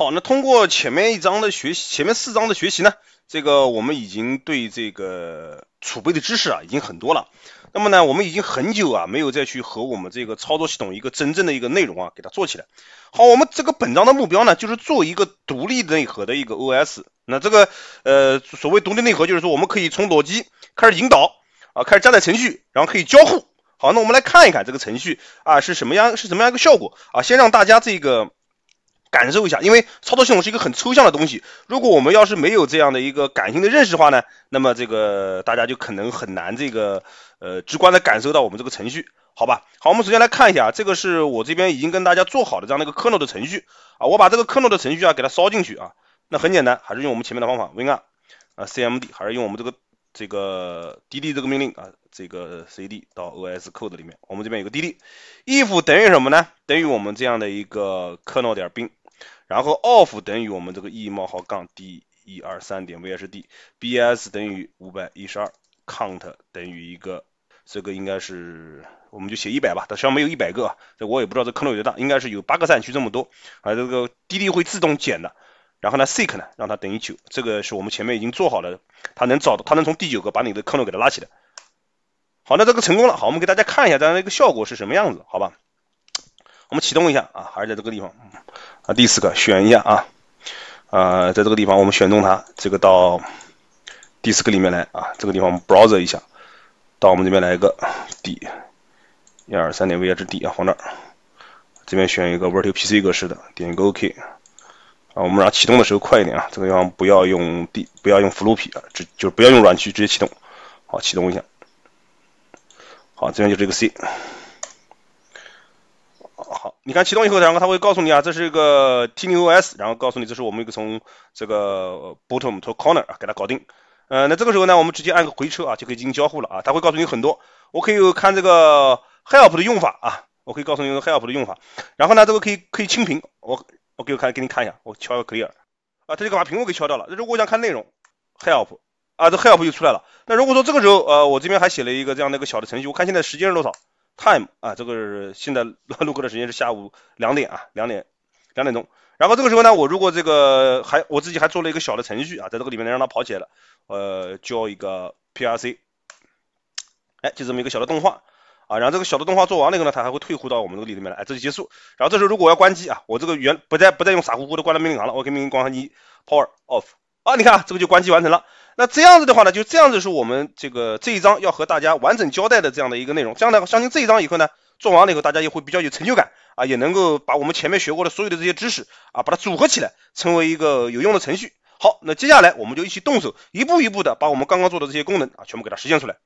好，那通过前面一章的学习，前面四章的学习呢，这个我们已经对这个储备的知识啊，已经很多了。那么呢，我们已经很久啊，没有再去和我们这个操作系统一个真正的一个内容啊，给它做起来。好，我们这个本章的目标呢，就是做一个独立内核的一个 OS。那这个呃，所谓独立内核，就是说我们可以从裸机开始引导啊，开始加载程序，然后可以交互。好，那我们来看一看这个程序啊是什么样，是什么样一个效果啊？先让大家这个。感受一下，因为操作系统是一个很抽象的东西，如果我们要是没有这样的一个感性的认识的话呢，那么这个大家就可能很难这个呃直观的感受到我们这个程序，好吧？好，我们首先来看一下啊，这个是我这边已经跟大家做好的这样的一个克诺的程序啊，我把这个克诺的程序啊给它烧进去啊，那很简单，还是用我们前面的方法，winr 啊，cmd，还是用我们这个这个 dd 这个命令啊，这个 cd 到 oscode 里面，我们这边有个 dd，if 等于什么呢？等于我们这样的一个克诺点 bin。然后 off 等于我们这个 e 冒号杠 d 一二三点 v s d b s 等于五百一十二 count 等于一个，这个应该是我们就写一百吧，它实际上没有一百个，这我也不知道这坑有多大，应该是有八个赛区这么多啊，这个滴滴会自动减的。然后呢 seek 呢让它等于九，这个是我们前面已经做好了，它能找到，它能从第九个把你的坑洞给它拉起来。好，那这个成功了，好，我们给大家看一下这样的一个效果是什么样子，好吧？我们启动一下啊，还是在这个地方。第四个选一下啊，呃，在这个地方我们选中它，这个到第四个里面来啊，这个地方我们 browser 一下，到我们这边来一个 d，一、二、三点位置 d 啊，放这儿，这边选一个 virtual pc 格式的，点一个 ok，啊，我们让启动的时候快一点啊，这个地方不要用 d，不要用 floppy，只就是不要用软驱直接启动，好，启动一下，好，这边就这个 c。好，你看启动以后，然后它会告诉你啊，这是一个 T l i n u 然后告诉你这是我们一个从这个 bottom to corner 啊，给它搞定。呃，那这个时候呢，我们直接按个回车啊，就可以进行交互了啊。它会告诉你很多，我可以看这个 help 的用法啊，我可以告诉你 help 的用法。然后呢，这个可以可以清屏，我我给我看给你看一下，我敲个 clear 啊，它就把屏幕给敲掉了。那如果我想看内容，help 啊，这 help 就出来了。那如果说这个时候呃，我这边还写了一个这样的一个小的程序，我看现在时间是多少？Time 啊，这个是现在 录课的时间是下午两点啊，两点两点钟。然后这个时候呢，我如果这个还我自己还做了一个小的程序啊，在这个里面能让它跑起来了。呃，叫一个 P R C，哎，就这么一个小的动画啊。然后这个小的动画做完了以后呢，它还会退回到我们这个里里面来。哎，这就结束。然后这时候如果我要关机啊，我这个原不再不再用傻乎乎的关了命令行了，我给命令关机 power off。啊，你看，这个就关机完成了。那这样子的话呢，就这样子是我们这个这一章要和大家完整交代的这样的一个内容。这样呢，相信这一章以后呢，做完了以后大家也会比较有成就感啊，也能够把我们前面学过的所有的这些知识啊，把它组合起来，成为一个有用的程序。好，那接下来我们就一起动手，一步一步的把我们刚刚做的这些功能啊，全部给它实现出来。